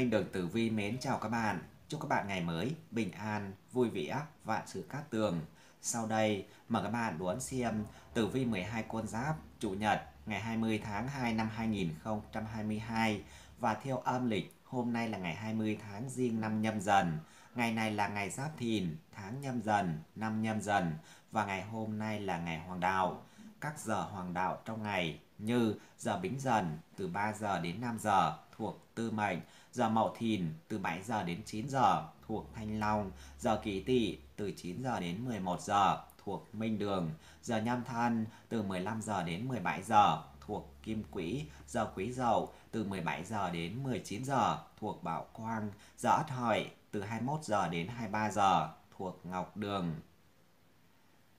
Minh Đường Tử Vi mến chào các bạn. Chúc các bạn ngày mới bình an, vui vẻ, vạn sự cát tường. Sau đây, mời các bạn đón xem Tử Vi 12 con giáp Chủ nhật ngày 20 tháng 2 năm 2022 và theo âm lịch hôm nay là ngày 20 tháng riêng năm nhâm dần. Ngày này là ngày Giáp Thìn, tháng nhâm dần, năm nhâm dần và ngày hôm nay là ngày Hoàng đạo. Các giờ hoàng đạo trong ngày như giờ bính dần từ 3 giờ đến 5 giờ thuộc tư mệnh, giờ Mậu Thìn từ 7 giờ đến 9 giờ thuộc Thanh Long, giờ Kỷ Tỵ từ 9 giờ đến 11 giờ thuộc Minh Đường, giờ Nhâm Thân từ 15 giờ đến 17 giờ thuộc Kim Quỹ, giờ Quý Dậu từ 17 giờ đến 19 giờ thuộc Bảo Quang, giờ Ất Hợi từ 21 giờ đến 23 giờ thuộc Ngọc Đường.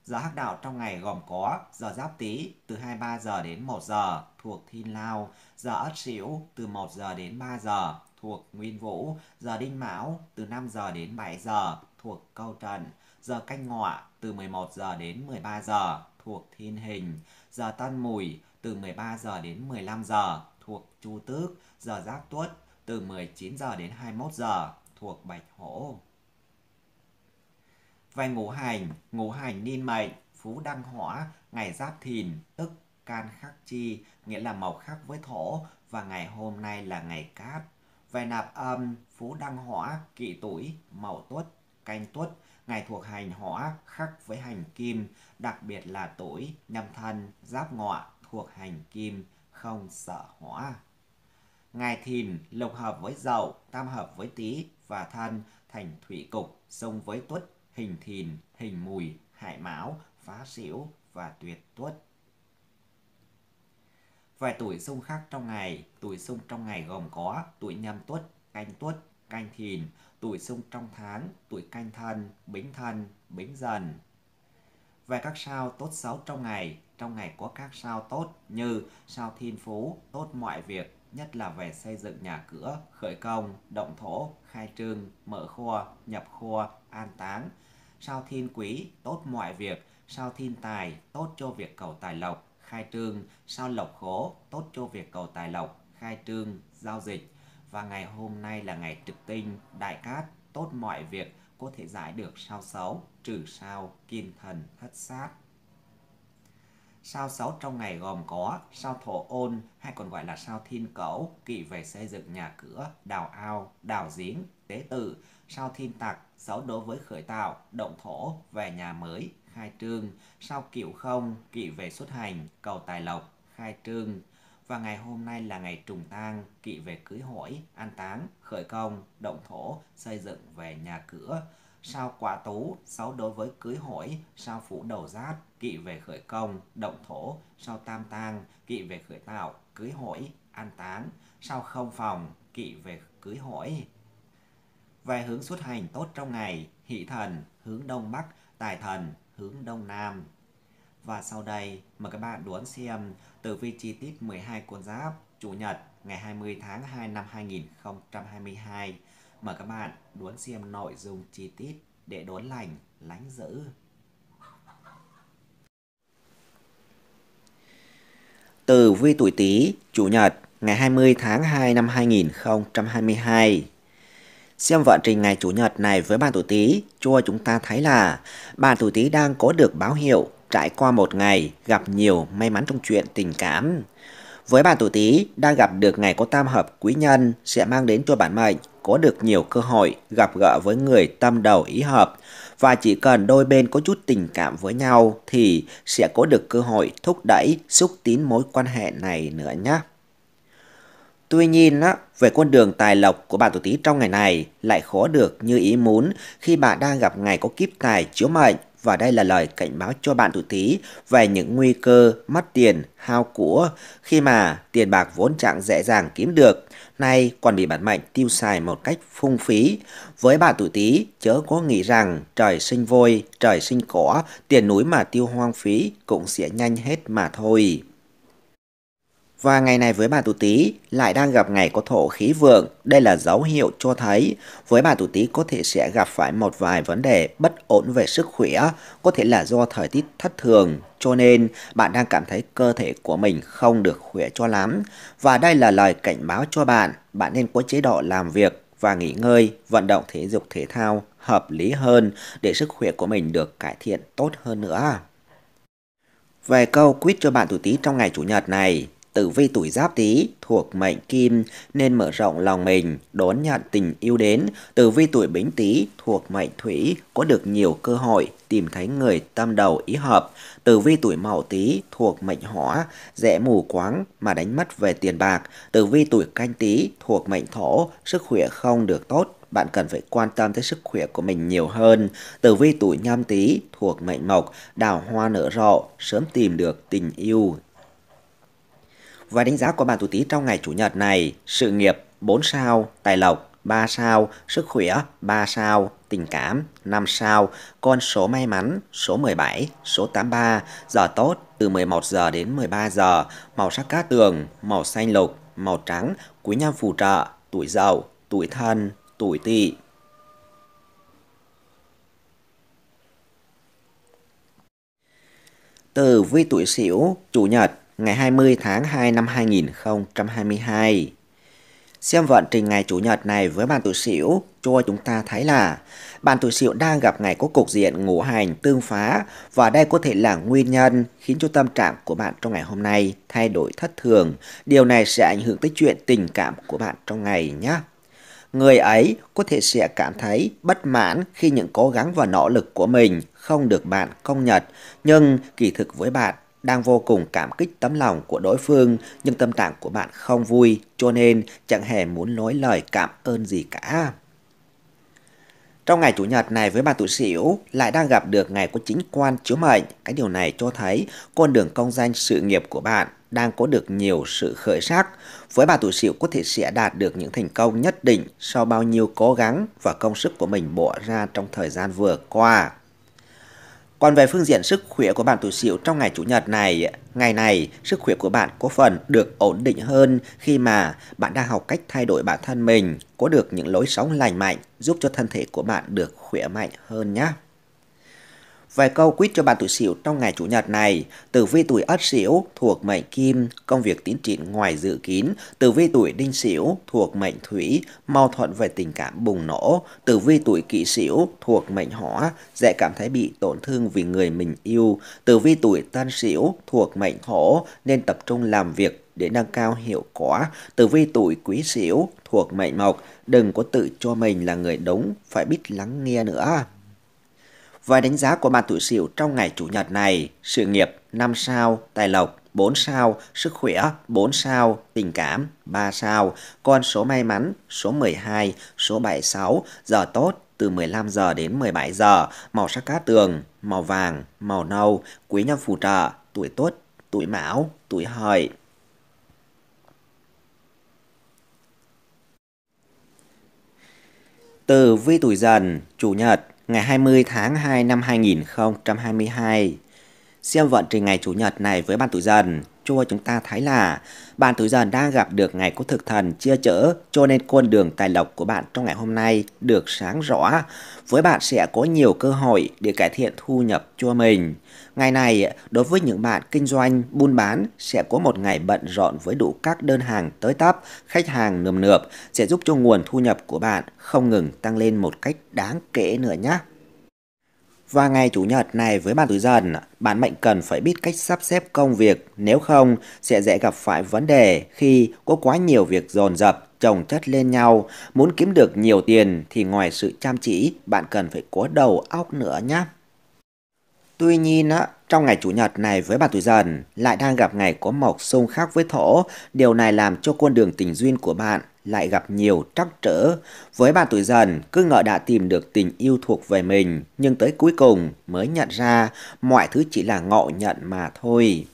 Giờ hắc đạo trong ngày gồm có giờ Giáp Tý từ 23 giờ đến 1 giờ thuộc Thiên Lao, giờ Ất Sửu từ 1 giờ đến 3 giờ thuộc Nguyên Vũ, giờ Đinh Mão từ 5 giờ đến 7 giờ thuộc Câu Trần, giờ Canh Ngọ từ 11 giờ đến 13 giờ thuộc Thiên Hình, giờ Tân Mùi từ 13 giờ đến 15 giờ thuộc Chu Tước, giờ Giáp Tuất từ 19 giờ đến 21 giờ thuộc Bạch Hổ. Về ngũ hành, ngũ hành niên mệnh, phú đăng hỏa, ngày Giáp Thìn, tức can khắc chi, nghĩa là màu khắc với thổ và ngày hôm nay là ngày cát. Về nạp âm, phú đăng hỏa, kỵ tuổi, mậu tuất, canh tuất, ngày thuộc hành hỏa khắc với hành kim, đặc biệt là tuổi, nhâm thân, giáp ngọ thuộc hành kim, không sợ hỏa. ngày Thìn lục hợp với Dậu, tam hợp với Tý và Thân thành thủy cục, xung với Tuất, hình Thìn, hình Mùi, hại Mão, Phá Xỉu và Tuyệt Tuất. Về tuổi xung khác trong ngày, tuổi xung trong ngày gồm có tuổi nhâm tuất, canh tuất, canh thìn, tuổi xung trong tháng, tuổi canh thân, bính thân, bính dần. Về các sao tốt xấu trong ngày, trong ngày có các sao tốt như sao thiên phú, tốt mọi việc, nhất là về xây dựng nhà cửa, khởi công, động thổ, khai trương, mở kho, nhập kho, an táng. Sao thiên quý, tốt mọi việc, sao thiên tài, tốt cho việc cầu tài lộc, khai trương, sao lộc khố, tốt cho việc cầu tài lộc, khai trương, giao dịch. Và ngày hôm nay là ngày trực tinh, đại cát, tốt mọi việc, có thể giải được sao xấu, trừ sao, kim thần, thất sát. Sao xấu trong ngày gồm có sao thổ ôn hay còn gọi là sao thiên cẩu, kỵ về xây dựng nhà cửa, đào ao, đào giếng, tế tự, sao thiên tặc, xấu đối với khởi tạo, động thổ, về nhà mới, khai trương, sau kiệu không, Kỵ về xuất hành, cầu Tài Lộc, khai trương. Và ngày hôm nay là ngày trùng tang, kỵ về cưới hỏi, an táng, khởi công, động thổ, xây dựng về nhà cửa. Sao quả tú, xấu đối với cưới hỏi, sao phủ đầu giáp, kỵ về khởi công, động thổ, sao tam tang, kỵ về khởi tạo, cưới hỏi, an táng, sao không phòng, kỵ về cưới hỏi. Về hướng xuất hành tốt trong ngày, hỷ thần, hướng đông bắc, tài thần, hướng Đông Nam. Và sau đây, mời các bạn đoán xem tử vi chi tiết 12 con giáp Chủ nhật ngày 20 tháng 2 năm 2022. Mời các bạn đoán xem nội dung chi tiết để đốn lành, lánh dữ. từ vi tuổi Tý, Chủ nhật ngày 20 tháng 2 năm 2022. Xem vận trình ngày Chủ nhật này với bàn tuổi Tý, chua chúng ta thấy là bàn tuổi Tý đang có được báo hiệu trải qua một ngày gặp nhiều may mắn trong chuyện tình cảm. Với bạn tuổi Tý đang gặp được ngày có tam hợp quý nhân sẽ mang đến cho bản mệnh có được nhiều cơ hội gặp gỡ với người tâm đầu ý hợp và chỉ cần đôi bên có chút tình cảm với nhau thì sẽ có được cơ hội thúc đẩy xúc tiến mối quan hệ này nữa nhé. Tuy nhiên, á, về con đường tài lộc của bạn tuổi Tý trong ngày này lại khó được như ý muốn khi bạn đang gặp ngày có kiếp tài chiếu mệnh và đây là lời cảnh báo cho bạn tuổi Tý về những nguy cơ mất tiền, hao của khi mà tiền bạc vốn chẳng dễ dàng kiếm được, nay còn bị bản mệnh tiêu xài một cách phung phí. Với bạn tuổi Tý, chớ có nghĩ rằng trời sinh vôi, trời sinh cỏ, tiền núi mà tiêu hoang phí cũng sẽ nhanh hết mà thôi. Và ngày này với bà tuổi Tý lại đang gặp ngày có thổ khí vượng, đây là dấu hiệu cho thấy với bà tuổi Tý có thể sẽ gặp phải một vài vấn đề bất ổn về sức khỏe, có thể là do thời tiết thất thường, cho nên bạn đang cảm thấy cơ thể của mình không được khỏe cho lắm. Và đây là lời cảnh báo cho bạn, bạn nên có chế độ làm việc và nghỉ ngơi, vận động thể dục thể thao hợp lý hơn để sức khỏe của mình được cải thiện tốt hơn nữa. Về câu quýt cho bạn tuổi Tý trong ngày chủ nhật này, Tử vi tuổi giáp tý thuộc mệnh kim nên mở rộng lòng mình, đón nhận tình yêu đến. Tử vi tuổi bính tý thuộc mệnh thủy có được nhiều cơ hội tìm thấy người tâm đầu ý hợp. Tử vi tuổi mậu tý thuộc mệnh hỏa, dễ mù quáng mà đánh mất về tiền bạc. Tử vi tuổi canh tý thuộc mệnh thổ, sức khỏe không được tốt bạn cần phải quan tâm tới sức khỏe của mình nhiều hơn. Tử vi tuổi nhâm tý thuộc mệnh mộc, đào hoa nở rộ, sớm tìm được tình yêu và đánh giá của bạn tuổi Tý trong ngày chủ nhật này, sự nghiệp 4 sao, tài lộc 3 sao, sức khỏe 3 sao, tình cảm 5 sao, con số may mắn số 17, số 83, giờ tốt từ 11 giờ đến 13 giờ, màu sắc cát tường, màu xanh lục, màu trắng, quý nhân phù trợ, tuổi dậu, tuổi thân, tuổi tỵ. Từ vi tuổi sửu, chủ nhật ngày 20 tháng 2 năm 2022. Xem vận trình ngày Chủ nhật này với bạn tuổi sửu cho chúng ta thấy là bạn tuổi sửu đang gặp ngày có cục diện ngũ hành tương phá và đây có thể là nguyên nhân khiến cho tâm trạng của bạn trong ngày hôm nay thay đổi thất thường. Điều này sẽ ảnh hưởng tới chuyện tình cảm của bạn trong ngày nhé. Người ấy có thể sẽ cảm thấy bất mãn khi những cố gắng và nỗ lực của mình không được bạn công nhận, nhưng kỳ thực với bạn đang vô cùng cảm kích tấm lòng của đối phương nhưng tâm trạng của bạn không vui cho nên chẳng hề muốn nói lời cảm ơn gì cả. Trong ngày Chủ nhật này với bà tuổi Sửu lại đang gặp được ngày của chính quan chiếu mệnh. Cái điều này cho thấy con đường công danh sự nghiệp của bạn đang có được nhiều sự khởi sắc. Với bà tuổi Sửu có thể sẽ đạt được những thành công nhất định sau bao nhiêu cố gắng và công sức của mình bỏ ra trong thời gian vừa qua. Còn về phương diện sức khỏe của bạn tuổi Sửu trong ngày chủ nhật này, ngày này sức khỏe của bạn có phần được ổn định hơn khi mà bạn đang học cách thay đổi bản thân mình, có được những lối sống lành mạnh giúp cho thân thể của bạn được khỏe mạnh hơn nhé. Vài câu quýt cho bạn tuổi Sửu trong ngày Chủ nhật này. Tử vi tuổi Ất Sửu thuộc mệnh Kim, công việc tiến triển ngoài dự kiến Tử vi tuổi Đinh Sửu thuộc mệnh Thủy, mâu thuẫn về tình cảm bùng nổ. Tử vi tuổi Kỷ Sửu thuộc mệnh Hỏa, dễ cảm thấy bị tổn thương vì người mình yêu. Tử vi tuổi Tân Sửu thuộc mệnh Thổ nên tập trung làm việc để nâng cao hiệu quả. Tử vi tuổi Quý Sửu thuộc mệnh Mộc, đừng có tự cho mình là người đúng, phải biết lắng nghe nữa. Vài đánh giá của ban tuổi sửu trong ngày Chủ nhật này, sự nghiệp 5 sao, tài lộc 4 sao, sức khỏe 4 sao, tình cảm 3 sao, con số may mắn số 12, số 76, giờ tốt từ 15 giờ đến 17 giờ, màu sắc cá tường, màu vàng, màu nâu, quý nhân phù trợ, tuổi tốt, tuổi mão, tuổi hợi. Từ vi tuổi dần, chủ nhật, ngày 20 tháng 2 năm 2022. Xem vận trình ngày Chủ nhật này với ban tuổi dần cho chúng ta thấy là bạn tuổi dần đang gặp được ngày có thực thần chia chở cho nên con đường tài lộc của bạn trong ngày hôm nay được sáng rõ. Với bạn sẽ có nhiều cơ hội để cải thiện thu nhập cho mình. Ngày này, đối với những bạn kinh doanh, buôn bán sẽ có một ngày bận rộn với đủ các đơn hàng tới tấp, khách hàng nườm nượp sẽ giúp cho nguồn thu nhập của bạn không ngừng tăng lên một cách đáng kể nữa nhé. Và ngày Chủ nhật này với bạn tuổi dần, bạn mệnh cần phải biết cách sắp xếp công việc, nếu không sẽ dễ gặp phải vấn đề khi có quá nhiều việc dồn dập chồng chất lên nhau. Muốn kiếm được nhiều tiền thì ngoài sự chăm chỉ, bạn cần phải có đầu óc nữa nhé. Tuy nhiên, á, trong ngày Chủ nhật này với bạn tuổi dần lại đang gặp ngày có mộc xung khắc với thổ. Điều này làm cho con đường tình duyên của bạn lại gặp nhiều trắc trở. Với bà tuổi dần, cứ ngờ đã tìm được tình yêu thuộc về mình, nhưng tới cuối cùng mới nhận ra mọi thứ chỉ là ngộ nhận mà thôi.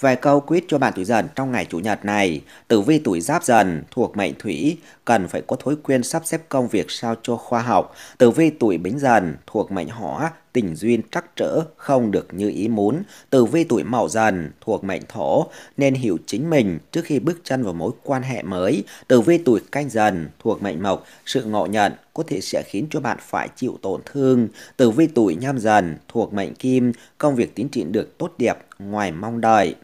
vài câu quyết cho bạn tuổi dần trong ngày Chủ nhật này, tử vi tuổi giáp dần thuộc mệnh thủy cần phải có thói quen sắp xếp công việc sao cho khoa học, tử vi tuổi bính dần thuộc mệnh hỏa, tình duyên trắc trở, không được như ý muốn, tử vi tuổi mậu dần thuộc mệnh thổ, nên hiểu chính mình trước khi bước chân vào mối quan hệ mới, tử vi tuổi canh dần thuộc mệnh mộc, sự ngộ nhận có thể sẽ khiến cho bạn phải chịu tổn thương, tử vi tuổi nhâm dần thuộc mệnh kim, công việc tiến triển được tốt đẹp ngoài mong đợi.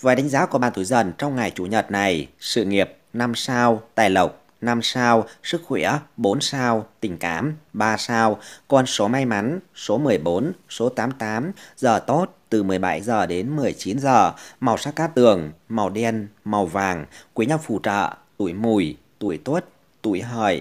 Vài đánh giá của bạn tuổi dần trong ngày Chủ nhật này, sự nghiệp 5 sao, tài lộc, 5 sao, sức khỏe, 4 sao, tình cảm, 3 sao, con số may mắn, số 14, số 88, giờ tốt, từ 17 giờ đến 19 giờ, màu sắc cát tường, màu đen, màu vàng, quý nhân phù trợ, tuổi mùi, tuổi tuất, tuổi hợi.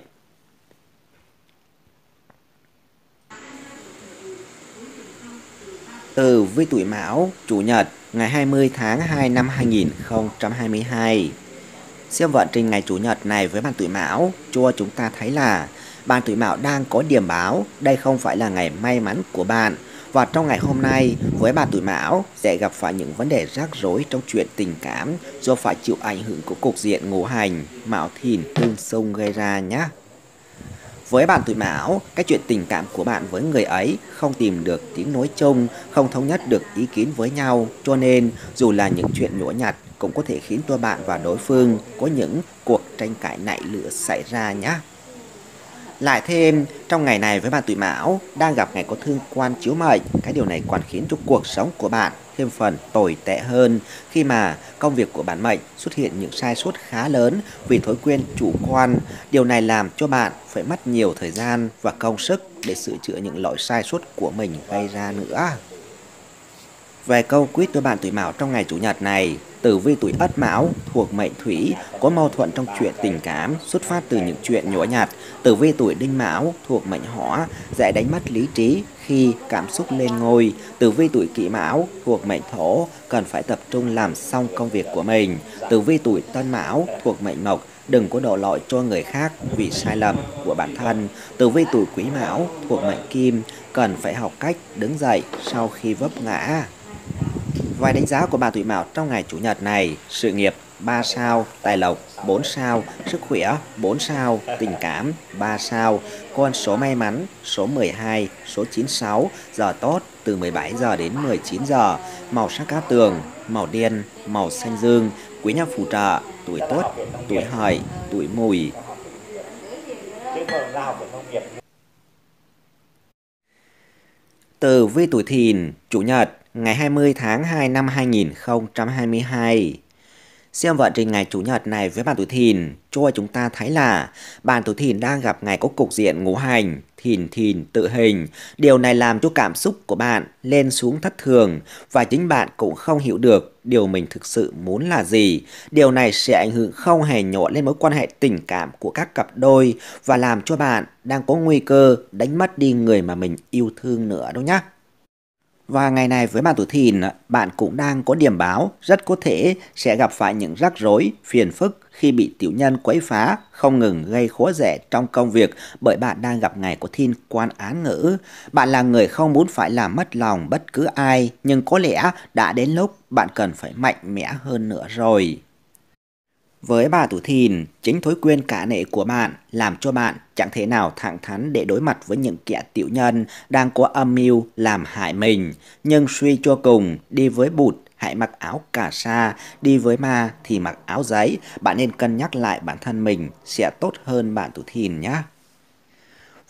Từ với tuổi Mão, Chủ nhật, ngày 20 tháng 2 năm 2022. Xem vận trình ngày Chủ nhật này với bàn tuổi Mão, chua chúng ta thấy là bàn tuổi Mão đang có điểm báo, đây không phải là ngày may mắn của bạn. Và trong ngày hôm nay, với bà tuổi Mão sẽ gặp phải những vấn đề rắc rối trong chuyện tình cảm do phải chịu ảnh hưởng của cục diện ngũ hành Mão Thìn Tương Xung gây ra nhé. Với bạn tuổi mão, cái chuyện tình cảm của bạn với người ấy không tìm được tiếng nói chung, không thống nhất được ý kiến với nhau, cho nên dù là những chuyện nhỏ nhặt cũng có thể khiến cho bạn và đối phương có những cuộc tranh cãi nảy lửa xảy ra nhé. Lại thêm, trong ngày này với bạn tuổi mão, đang gặp ngày có thương quan chiếu mệnh, cái điều này còn khiến cho cuộc sống của bạn thêm phần tồi tệ hơn khi mà công việc của bản mệnh xuất hiện những sai sót khá lớn vì thói quen chủ quan. Điều này làm cho bạn phải mất nhiều thời gian và công sức để sửa chữa những lỗi sai sót của mình gây ra nữa. Về câu quyết với bạn tuổi Mão trong ngày Chủ nhật này, tử vi tuổi Ất Mão thuộc mệnh Thủy có mâu thuẫn trong chuyện tình cảm xuất phát từ những chuyện nhỏ nhặt. Tử vi tuổi Đinh Mão thuộc mệnh Hỏa dễ đánh mất lý trí khi cảm xúc lên ngôi, tử vi tuổi kỷ mão thuộc mệnh thổ cần phải tập trung làm xong công việc của mình. Tử vi tuổi tân mão thuộc mệnh mộc đừng có đổ lỗi cho người khác vì sai lầm của bản thân. Tử vi tuổi quý mão thuộc mệnh kim cần phải học cách đứng dậy sau khi vấp ngã. Vài đánh giá của bà tuổi mão trong ngày chủ nhật này, sự nghiệp 3 sao, tài lộc 4 sao, sức khỏe 4 sao, tình cảm 3 sao, con số may mắn số 12, số 96, giờ tốt từ 17 giờ đến 19 giờ, màu sắc cát tường, màu đen, màu xanh dương, quý nhân phù trợ, tuổi tốt, tuổi hợi, tuổi mùi. từ vi tuổi thìn, chủ nhật, ngày 20 tháng 2 năm 2022. Xem vận trình ngày Chủ nhật này với bạn tuổi thìn, cho chúng ta thấy là bạn tuổi thìn đang gặp ngày có cục diện ngũ hành, thìn thìn tự hình. Điều này làm cho cảm xúc của bạn lên xuống thất thường và chính bạn cũng không hiểu được điều mình thực sự muốn là gì. Điều này sẽ ảnh hưởng không hề nhỏ lên mối quan hệ tình cảm của các cặp đôi và làm cho bạn đang có nguy cơ đánh mất đi người mà mình yêu thương nữa đâu nhé. Và ngày này với bạn tuổi thìn, bạn cũng đang có điểm báo rất có thể sẽ gặp phải những rắc rối, phiền phức khi bị tiểu nhân quấy phá, không ngừng gây khó dễ trong công việc bởi bạn đang gặp ngày của thiên quan án ngữ. Bạn là người không muốn phải làm mất lòng bất cứ ai, nhưng có lẽ đã đến lúc bạn cần phải mạnh mẽ hơn nữa rồi. Với bà tuổi Thìn, chính thối quen cả nệ của bạn làm cho bạn chẳng thể nào thẳng thắn để đối mặt với những kẻ tiểu nhân đang có âm mưu làm hại mình. Nhưng suy cho cùng, đi với bụt hãy mặc áo cà sa, đi với ma thì mặc áo giấy. Bạn nên cân nhắc lại bản thân mình sẽ tốt hơn bạn tuổi Thìn nhé.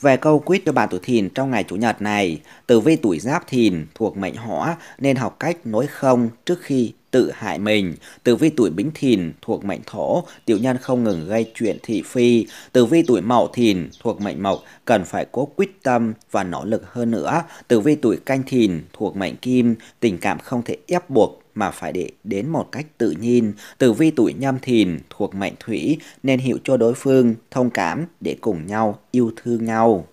Về câu quyết cho bạn tuổi thìn trong ngày Chủ nhật này, tử vi tuổi giáp thìn thuộc mệnh hỏa nên học cách nối không trước khi tự hại mình. Tử vi tuổi Bính Thìn thuộc mệnh Thổ, tiểu nhân không ngừng gây chuyện thị phi. Tử vi tuổi Mậu Thìn thuộc mệnh Mộc, cần phải cố quyết tâm và nỗ lực hơn nữa. Tử vi tuổi Canh Thìn thuộc mệnh Kim, tình cảm không thể ép buộc mà phải để đến một cách tự nhiên. Tử vi tuổi nhâm thìn thuộc mệnh thủy nên hiểu cho đối phương, thông cảm để cùng nhau yêu thương nhau.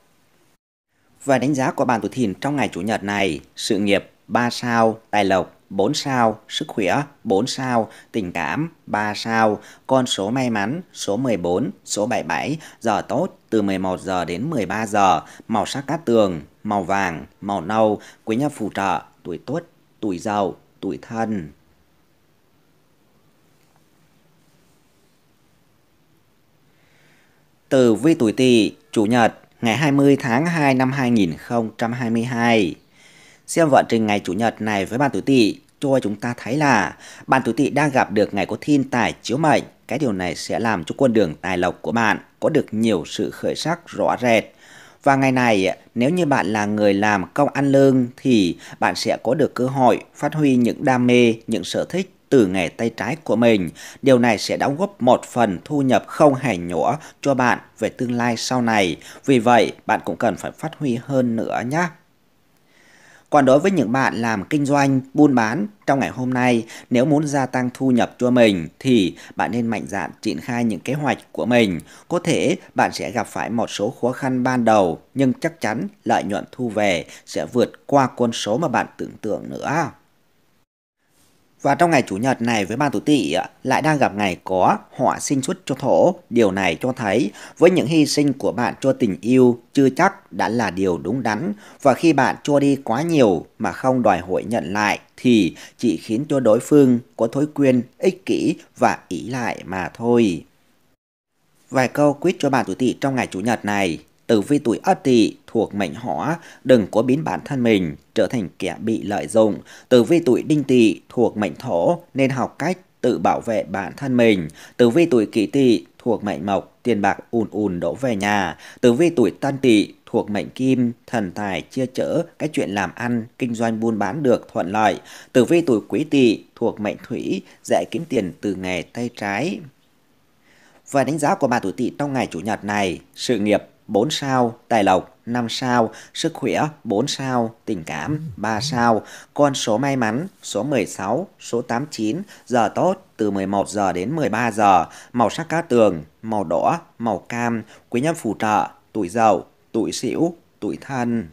Và đánh giá của bạn tuổi thìn trong ngày Chủ nhật này, sự nghiệp 3 sao, tài lộc 4 sao, sức khỏe 4 sao, tình cảm 3 sao, con số may mắn số 14, số 77, giờ tốt từ 11 giờ đến 13 giờ, màu sắc cát tường, màu vàng, màu nâu, quý nhân phù trợ, tuổi tuất tuổi giàu, tuổi thân. từ vi tuổi Tỵ, chủ nhật, ngày 20 tháng 2 năm 2022. Xem vận trình ngày Chủ nhật này với bàn tuổi tỵ cho chúng ta thấy là bạn tuổi tỵ đang gặp được ngày có thiên tài chiếu mệnh. Cái điều này sẽ làm cho con đường tài lộc của bạn có được nhiều sự khởi sắc rõ rệt. Và ngày này, nếu như bạn là người làm công ăn lương thì bạn sẽ có được cơ hội phát huy những đam mê, những sở thích từ nghề tay trái của mình. Điều này sẽ đóng góp một phần thu nhập không hề nhỏ cho bạn về tương lai sau này. Vì vậy, bạn cũng cần phải phát huy hơn nữa nhé. Còn đối với những bạn làm kinh doanh, buôn bán trong ngày hôm nay, nếu muốn gia tăng thu nhập cho mình thì bạn nên mạnh dạn triển khai những kế hoạch của mình. Có thể bạn sẽ gặp phải một số khó khăn ban đầu, nhưng chắc chắn lợi nhuận thu về sẽ vượt qua con số mà bạn tưởng tượng nữa. Và trong ngày Chủ nhật này với ban tuổi tỵ lại đang gặp ngày có họa sinh xuất cho thổ. Điều này cho thấy với những hy sinh của bạn cho tình yêu chưa chắc đã là điều đúng đắn. Và khi bạn cho đi quá nhiều mà không đòi hội nhận lại thì chỉ khiến cho đối phương có thói quyền ích kỷ và ý lại mà thôi. Vài câu quyết cho bạn tuổi tỵ trong ngày Chủ nhật này. Tử vi tuổi Ất Tỵ thuộc mệnh Hỏa, đừng có biến bản thân mình trở thành kẻ bị lợi dụng. Tử vi tuổi Đinh Tỵ thuộc mệnh Thổ nên học cách tự bảo vệ bản thân mình. Tử vi tuổi Kỷ Tỵ thuộc mệnh Mộc, tiền bạc ùn ùn đổ về nhà. Tử vi tuổi Tân Tỵ thuộc mệnh kim, thần tài chia chở các chuyện làm ăn, kinh doanh buôn bán được thuận lợi. Tử vi tuổi quý tỵ thuộc mệnh thủy, dễ kiếm tiền từ nghề tay trái. Và đánh giá của bà tuổi tỵ trong ngày chủ nhật này, sự nghiệp 4 sao, tài lộc 5 sao, sức khỏe 4 sao, tình cảm 3 sao, con số may mắn số 16, số 89, giờ tốt từ 11 giờ đến 13 giờ, màu sắc cát tường, màu đỏ, màu cam, quý nhân phù trợ, tuổi dậu, tuổi sửu, tuổi thân.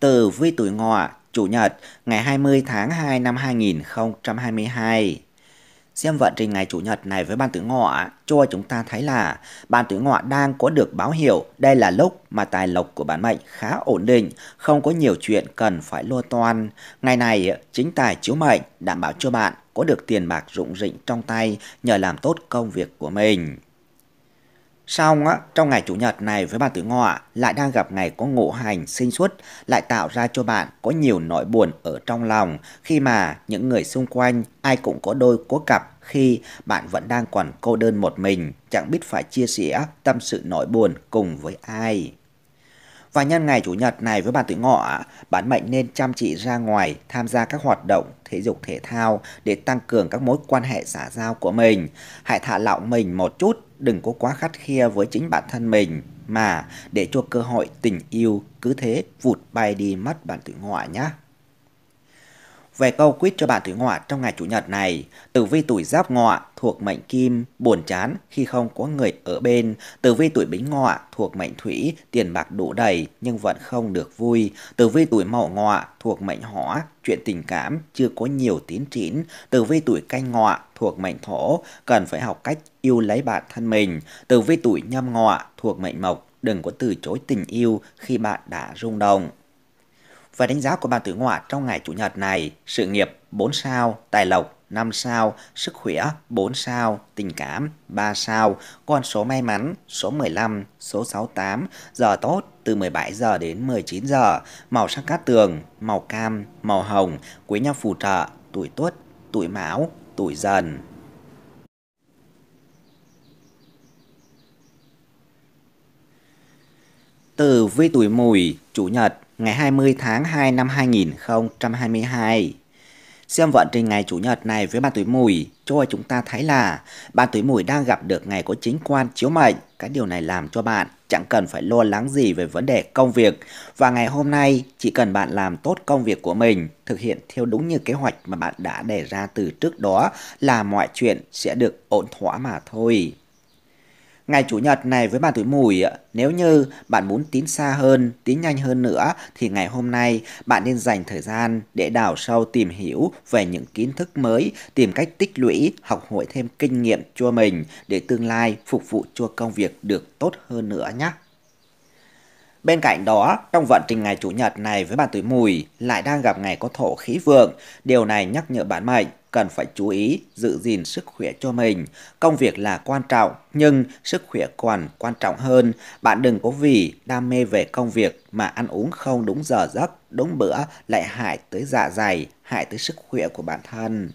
Từ vi tuổi ngọ, Chủ nhật, ngày 20 tháng 2 năm 2022 xem vận trình ngày Chủ nhật này với ban tử ngọ cho chúng ta thấy là ban tử ngọ đang có được báo hiệu đây là lúc mà tài lộc của bản mệnh khá ổn định, không có nhiều chuyện cần phải lo toan. Ngày này chính tài chiếu mệnh đảm bảo cho bạn có được tiền bạc rụng rịnh trong tay nhờ làm tốt công việc của mình. Xong, trong ngày Chủ nhật này với bạn tử ngọ lại đang gặp ngày có ngộ hành sinh xuất, lại tạo ra cho bạn có nhiều nỗi buồn ở trong lòng khi mà những người xung quanh ai cũng có đôi có cặp khi bạn vẫn đang còn cô đơn một mình, chẳng biết phải chia sẻ tâm sự nỗi buồn cùng với ai. Và nhân ngày Chủ nhật này với bạn tuổi ngọ, bạn mệnh nên chăm chỉ ra ngoài tham gia các hoạt động thể dục thể thao để tăng cường các mối quan hệ xã giao của mình. Hãy thả lỏng mình một chút, đừng có quá khắt khe với chính bản thân mình mà để cho cơ hội tình yêu cứ thế vụt bay đi mất bạn tuổi ngọ nhé. Về câu quýt cho bạn tuổi ngọ trong ngày chủ nhật này, tử vi tuổi giáp ngọ thuộc mệnh kim, buồn chán khi không có người ở bên. Tử vi tuổi bính ngọ thuộc mệnh thủy, tiền bạc đủ đầy nhưng vẫn không được vui. Tử vi tuổi mậu ngọ thuộc mệnh hỏa, chuyện tình cảm chưa có nhiều tiến triển. Tử vi tuổi canh ngọ thuộc mệnh thổ, cần phải học cách yêu lấy bản thân mình. Tử vi tuổi nhâm ngọ thuộc mệnh mộc, đừng có từ chối tình yêu khi bạn đã rung động và đánh giá của bạn tử ngoại trong ngày Chủ nhật này, sự nghiệp 4 sao, tài lộc 5 sao, sức khỏe 4 sao, tình cảm 3 sao, con số may mắn số 15, số 68, giờ tốt từ 17 giờ đến 19 giờ, màu sắc cát tường, màu cam, màu hồng, quý nhân phù trợ, tuổi tuất, tuổi mão, tuổi dần. Từ vi tuổi mùi, chủ nhật, ngày 20 tháng 2 năm 2022. Xem vận trình ngày Chủ nhật này với ban tuổi mùi, cho chúng ta thấy là ban tuổi mùi đang gặp được ngày có chính quan chiếu mệnh. Cái điều này làm cho bạn chẳng cần phải lo lắng gì về vấn đề công việc. Và ngày hôm nay, chỉ cần bạn làm tốt công việc của mình, thực hiện theo đúng như kế hoạch mà bạn đã đề ra từ trước đó là mọi chuyện sẽ được ổn thỏa mà thôi. Ngày Chủ nhật này với bạn tuổi mùi, nếu như bạn muốn tiến xa hơn, tiến nhanh hơn nữa thì ngày hôm nay bạn nên dành thời gian để đào sâu tìm hiểu về những kiến thức mới, tìm cách tích lũy, học hỏi thêm kinh nghiệm cho mình để tương lai phục vụ cho công việc được tốt hơn nữa nhé. Bên cạnh đó, trong vận trình ngày Chủ nhật này với bạn tuổi mùi lại đang gặp ngày có thổ khí vượng, điều này nhắc nhở bạn mệnh cần phải chú ý giữ gìn sức khỏe cho mình. Công việc là quan trọng, nhưng sức khỏe còn quan trọng hơn. Bạn đừng có vì đam mê về công việc mà ăn uống không đúng giờ giấc, đúng bữa lại hại tới dạ dày, hại tới sức khỏe của bản thân.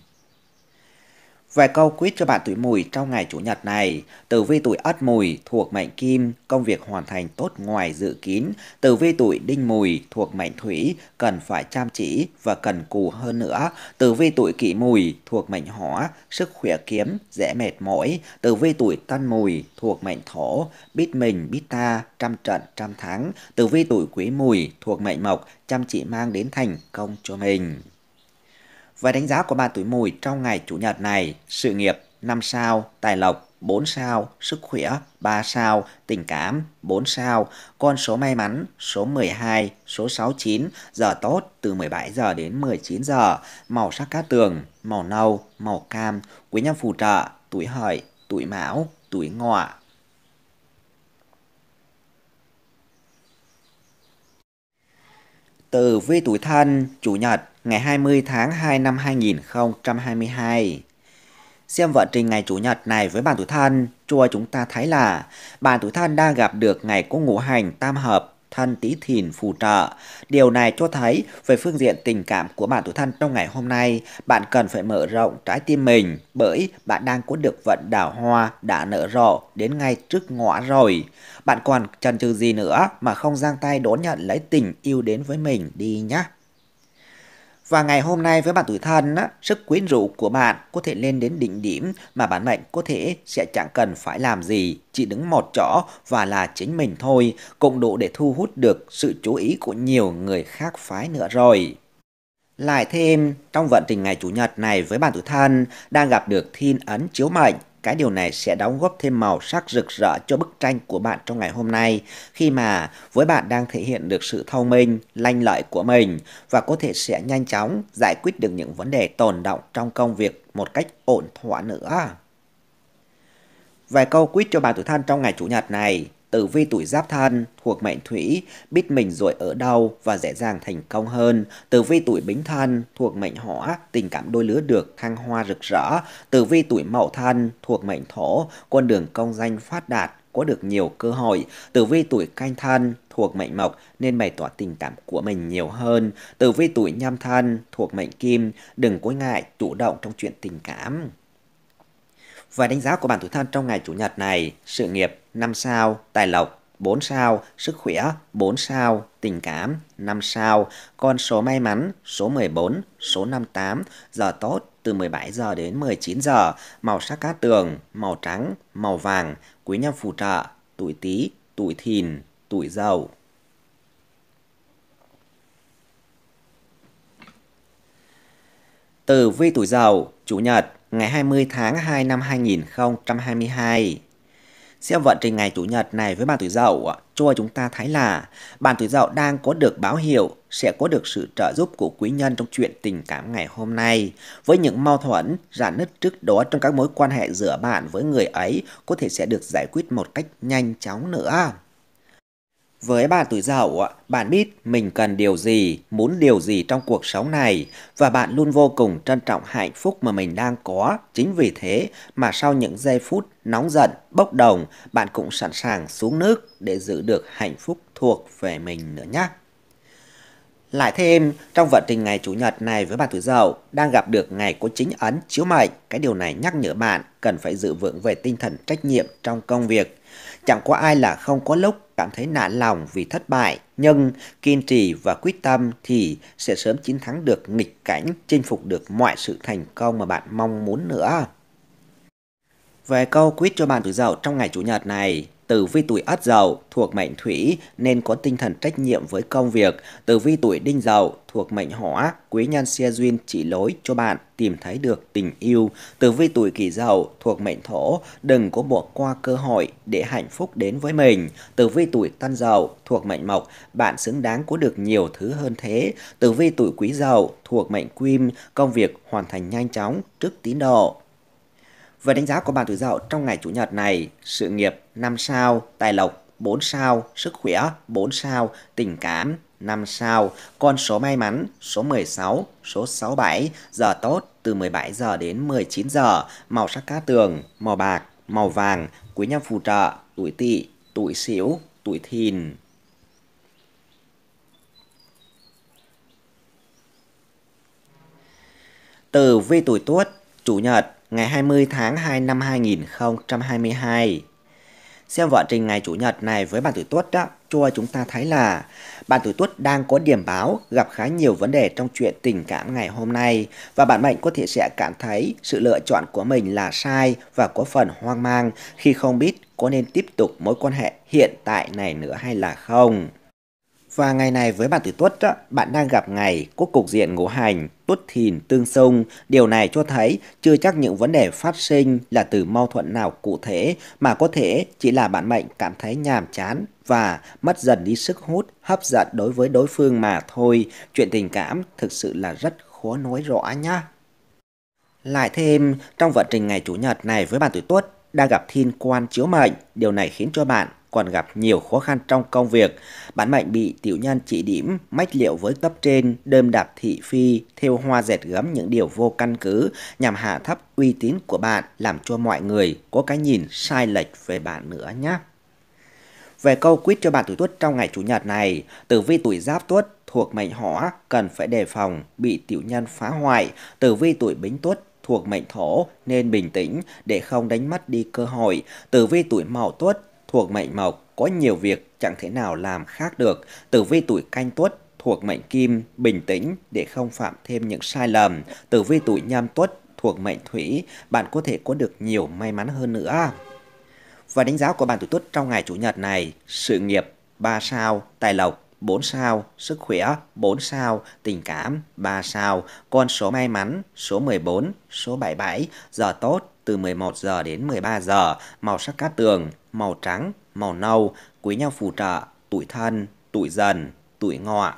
Vài câu quyết cho bạn tuổi mùi trong ngày Chủ nhật này. Tử vi tuổi ất mùi thuộc mệnh kim, công việc hoàn thành tốt ngoài dự kín. Tử vi tuổi đinh mùi thuộc mệnh thủy, cần phải chăm chỉ và cần cù hơn nữa. Tử vi tuổi kỷ mùi thuộc mệnh hỏa, sức khỏe kiếm, dễ mệt mỏi. Tử vi tuổi tân mùi thuộc mệnh thổ, biết mình biết ta, trăm trận trăm thắng. Tử vi tuổi quý mùi thuộc mệnh mộc, chăm chỉ mang đến thành công cho mình. Và đánh giá của ba tuổi mùi trong ngày Chủ nhật này, sự nghiệp 5 sao, tài lộc 4 sao, sức khỏe 3 sao, tình cảm 4 sao, con số may mắn số 12, số 69, giờ tốt từ 17 giờ đến 19 giờ, màu sắc cát tường, màu nâu, màu cam, quý nhân phù trợ, tuổi hợi, tuổi mão, tuổi ngọ, Từ Vi Tuổi Thân, Chủ nhật, ngày 20 tháng 2 năm 2022. Xem vận trình ngày Chủ nhật này với bạn tuổi thân, chùa chúng ta thấy là bạn tuổi thân đang gặp được ngày có ngũ hành tam hợp thân tí thìn phù trợ. Điều này cho thấy về phương diện tình cảm của bạn tuổi thân trong ngày hôm nay, bạn cần phải mở rộng trái tim mình bởi bạn đang có được vận đào hoa đã nở rộ đến ngay trước ngõ rồi. Bạn còn chần chừ gì nữa mà không giang tay đón nhận lấy tình yêu đến với mình đi nhé. Và ngày hôm nay với bạn tuổi thân, sức quyến rũ của bạn có thể lên đến đỉnh điểm mà bản mệnh có thể sẽ chẳng cần phải làm gì, chỉ đứng một chỗ và là chính mình thôi, cũng đủ để thu hút được sự chú ý của nhiều người khác phái nữa rồi. Lại thêm, trong vận trình ngày Chủ nhật này với bạn tuổi thân đang gặp được thiên ấn chiếu mệnh cái điều này sẽ đóng góp thêm màu sắc rực rỡ cho bức tranh của bạn trong ngày hôm nay khi mà với bạn đang thể hiện được sự thông minh, lanh lợi của mình và có thể sẽ nhanh chóng giải quyết được những vấn đề tồn động trong công việc một cách ổn thỏa nữa. Vài câu quýt cho bạn tuổi thân trong ngày Chủ nhật này. Tử vi tuổi giáp thân thuộc mệnh thủy biết mình rồi ở đâu và dễ dàng thành công hơn. Tử vi tuổi bính thân thuộc mệnh hỏa tình cảm đôi lứa được thăng hoa rực rỡ. Tử vi tuổi mậu thân thuộc mệnh thổ con đường công danh phát đạt có được nhiều cơ hội. Tử vi tuổi canh thân thuộc mệnh mộc nên bày tỏ tình cảm của mình nhiều hơn. Tử vi tuổi nhâm thân thuộc mệnh kim đừng có ngại chủ động trong chuyện tình cảm và đánh giá của bản tuổi thân trong ngày Chủ nhật này, sự nghiệp 5 sao, tài lộc 4 sao, sức khỏe 4 sao, tình cảm 5 sao, con số may mắn số 14, số 58, giờ tốt từ 17 giờ đến 19 giờ, màu sắc cát tường, màu trắng, màu vàng, quý nhân phù trợ, tuổi Tý, tuổi Thìn, tuổi Dậu. từ vi tuổi Dậu, chủ nhật ngày 20 tháng 2 năm 2022. Xem vận trình ngày Chủ nhật này với bạn tuổi dậu, cho chúng ta thấy là bạn tuổi dậu đang có được báo hiệu sẽ có được sự trợ giúp của quý nhân trong chuyện tình cảm ngày hôm nay. Với những mâu thuẫn, rạn nứt trước đó trong các mối quan hệ giữa bạn với người ấy có thể sẽ được giải quyết một cách nhanh chóng nữa. Với bạn tuổi dậu, bạn biết mình cần điều gì, muốn điều gì trong cuộc sống này và bạn luôn vô cùng trân trọng hạnh phúc mà mình đang có. Chính vì thế mà sau những giây phút nóng giận, bốc đồng, bạn cũng sẵn sàng xuống nước để giữ được hạnh phúc thuộc về mình nữa nhé. Lại thêm, trong vận trình ngày Chủ nhật này với bạn tuổi Dậu đang gặp được ngày có chính ấn chiếu mệnh, cái điều này nhắc nhở bạn cần phải dự vững về tinh thần trách nhiệm trong công việc. Chẳng có ai là không có lúc cảm thấy nản lòng vì thất bại, nhưng kiên trì và quyết tâm thì sẽ sớm chiến thắng được nghịch cảnh, chinh phục được mọi sự thành công mà bạn mong muốn nữa. Về câu quyết cho bạn tuổi Dậu trong ngày Chủ nhật này, Tử vi tuổi ất dậu thuộc mệnh thủy nên có tinh thần trách nhiệm với công việc. Tử vi tuổi đinh dậu thuộc mệnh hỏa, quý nhân xe duyên chỉ lối cho bạn tìm thấy được tình yêu. Tử vi tuổi kỷ dậu thuộc mệnh thổ, đừng có bỏ qua cơ hội để hạnh phúc đến với mình. Tử vi tuổi tân dậu thuộc mệnh mộc, bạn xứng đáng có được nhiều thứ hơn thế. Tử vi tuổi quý dậu thuộc mệnh kim, công việc hoàn thành nhanh chóng trước tín độ. Về đánh giá của bà tuổi Dậu trong ngày chủ nhật này, sự nghiệp 5 sao, tài lộc 4 sao, sức khỏe 4 sao, tình cảm 5 sao, con số may mắn số 16, số 67, giờ tốt từ 17 giờ đến 19 giờ, màu sắc cá tường, màu bạc, màu vàng, quý nhân phù trợ, tuổi tỵ, tuổi sửu, tuổi thìn. từ vi tuổi tuất, chủ nhật, ngày 20 tháng 2 năm 2022. Xem vận trình ngày Chủ nhật này với bạn tuổi tuất đó, cho chúng ta thấy là bạn tuổi tuất đang có điểm báo gặp khá nhiều vấn đề trong chuyện tình cảm ngày hôm nay và bạn mệnh có thể sẽ cảm thấy sự lựa chọn của mình là sai và có phần hoang mang khi không biết có nên tiếp tục mối quan hệ hiện tại này nữa hay là không. Và ngày này với bạn tử tuất, bạn đang gặp ngày quốc cục diện ngũ hành, tuất thìn, tương xung. Điều này cho thấy chưa chắc những vấn đề phát sinh là từ mâu thuẫn nào cụ thể mà có thể chỉ là bạn mệnh cảm thấy nhàm chán và mất dần đi sức hút, hấp dẫn đối với đối phương mà thôi. Chuyện tình cảm thực sự là rất khó nói rõ nhá. Lại thêm, trong vận trình ngày Chủ nhật này với bạn tuổi tuất, đang gặp thiên quan chiếu mệnh, điều này khiến cho bạn còn gặp nhiều khó khăn trong công việc. Bản mệnh bị tiểu nhân chỉ điểm, mách liệu với cấp trên, đơm đạp thị phi, theo hoa dệt gấm những điều vô căn cứ nhằm hạ thấp uy tín của bạn, làm cho mọi người có cái nhìn sai lệch về bạn nữa nhé. Về câu quýt cho bạn tuổi tuất trong ngày Chủ nhật này, tử vi tuổi giáp tuất thuộc mệnh hỏa cần phải đề phòng bị tiểu nhân phá hoại, tử vi tuổi bính tuất thuộc mệnh thổ nên bình tĩnh để không đánh mất đi cơ hội, tử vi tuổi mậu tuất thuộc mệnh mộc có nhiều việc chẳng thể nào làm khác được. Tử vi tuổi canh tuất thuộc mệnh kim bình tĩnh để không phạm thêm những sai lầm. Tử vi tuổi nhâm tuất thuộc mệnh thủy, bạn có thể có được nhiều may mắn hơn nữa. Và đánh giá của bạn tuổi tuất trong ngày chủ nhật này, sự nghiệp 3 sao, tài lộc 4 sao, sức khỏe 4 sao, tình cảm 3 sao, con số may mắn số 14, số 77, giờ tốt từ 11 giờ đến 13 giờ, màu sắc cát tường, màu trắng, màu nâu, quý nhau phù trợ, tuổi thân, tuổi dần, tuổi ngọ.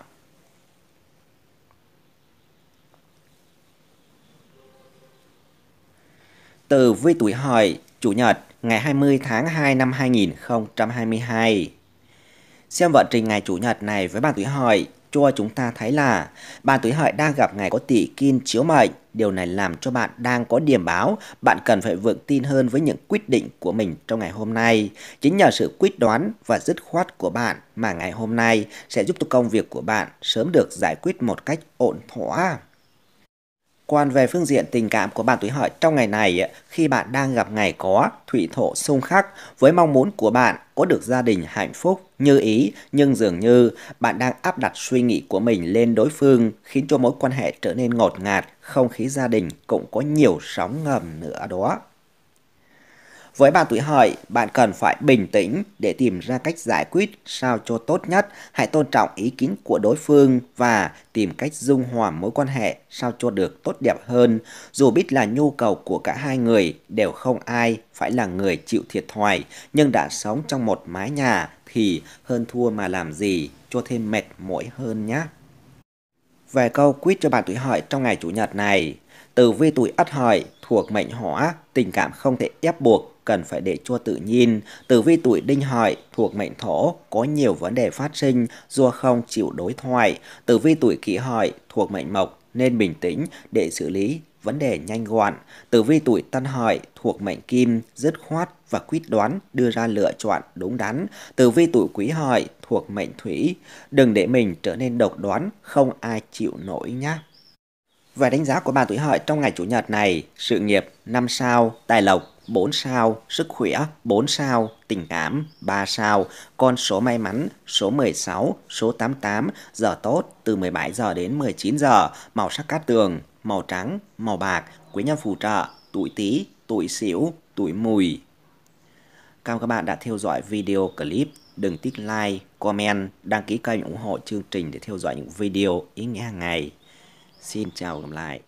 Từ vi tuổi hợi, Chủ nhật, ngày 20 tháng 2 năm 2022. Xem vận trình ngày Chủ nhật này với bạn tuổi hợi cho chúng ta thấy là bạn tuổi hợi đang gặp ngày có tỷ kim chiếu mệnh. Điều này làm cho bạn đang có điểm báo, bạn cần phải vững tin hơn với những quyết định của mình trong ngày hôm nay. Chính nhờ sự quyết đoán và dứt khoát của bạn mà ngày hôm nay sẽ giúp cho công việc của bạn sớm được giải quyết một cách ổn thỏa quan về phương diện tình cảm của bạn tuổi hợi trong ngày này, ờ, khi bạn đang gặp ngày có, thủy thổ xung khắc với mong muốn của bạn có được gia đình hạnh phúc như ý, nhưng dường như bạn đang áp đặt suy nghĩ của mình lên đối phương khiến cho mối quan hệ trở nên ngọt ngạt, không khí gia đình cũng có nhiều sóng ngầm nữa đó. Với bạn tuổi hợi, bạn cần phải bình tĩnh để tìm ra cách giải quyết sao cho tốt nhất. Hãy tôn trọng ý kiến của đối phương và tìm cách dung hòa mối quan hệ sao cho được tốt đẹp hơn. Dù biết là nhu cầu của cả hai người đều không ai phải là người chịu thiệt thòi, nhưng đã sống trong một mái nhà thì hơn thua mà làm gì cho thêm mệt mỏi hơn nhé. Về câu quyết cho bạn tuổi hợi trong ngày chủ nhật này, từ vi tuổi ất hợi thuộc mệnh hỏa, tình cảm không thể ép buộc cần phải để cho tự nhiên. Tử vi tuổi đinh hợi thuộc mệnh thổ có nhiều vấn đề phát sinh do không chịu đối thoại. Tử vi tuổi kỷ hợi thuộc mệnh mộc nên bình tĩnh để xử lý vấn đề nhanh gọn. Tử vi tuổi tân hợi thuộc mệnh kim, dứt khoát và quyết đoán đưa ra lựa chọn đúng đắn. Tử vi tuổi quý hợi thuộc mệnh thủy, đừng để mình trở nên độc đoán, không ai chịu nổi nhé. Và đánh giá của bà tuổi hợi trong ngày chủ nhật này, sự nghiệp 5 sao, tài lộc 4 sao sức khỏe, 4 sao tình cảm, 3 sao, con số may mắn, số 16, số 88, giờ tốt từ 17 giờ đến 19 giờ, màu sắc cát tường, màu trắng, màu bạc, quý nhân phù trợ, tuổi Tý, tuổi Sửu, tuổi Mùi. Cảm ơn các bạn đã theo dõi video clip. Đừng tích like, comment, đăng ký kênh ủng hộ chương trình để theo dõi những video ý nghĩa hàng ngày. Xin chào gặp lại.